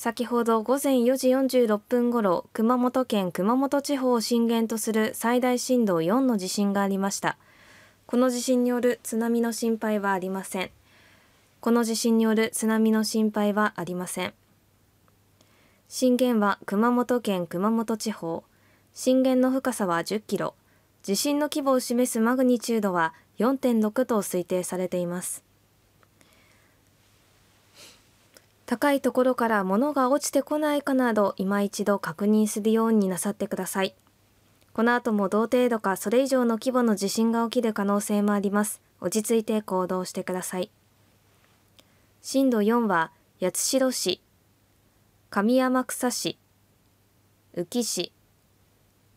先ほど午前4時46分ごろ、熊本県熊本地方を震源とする最大震度4の地震がありました。この地震による津波の心配はありません。この地震による津波の心配はありません。震源は熊本県熊本地方。震源の深さは10キロ。地震の規模を示すマグニチュードは4.6と推定されています。高いところから物が落ちてこないかなど今一度確認するようになさってください。この後も同程度かそれ以上の規模の地震が起きる可能性もあります。落ち着いて行動してください。震度4は八代市、上天草市、宇城市、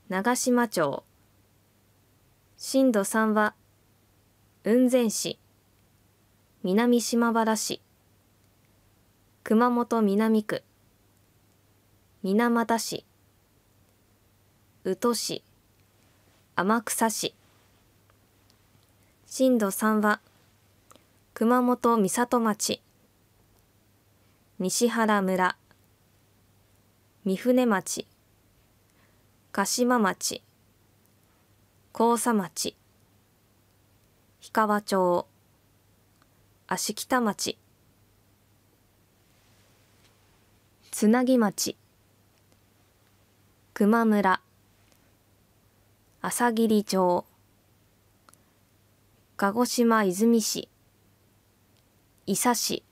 長島町。震度3は雲仙市、南島原市、熊本南区水俣市宇土市天草市震度3は熊本美里町西原村御船町鹿島町甲佐町氷川町芦北町つなぎ町熊村朝霧町鹿児島泉市伊佐市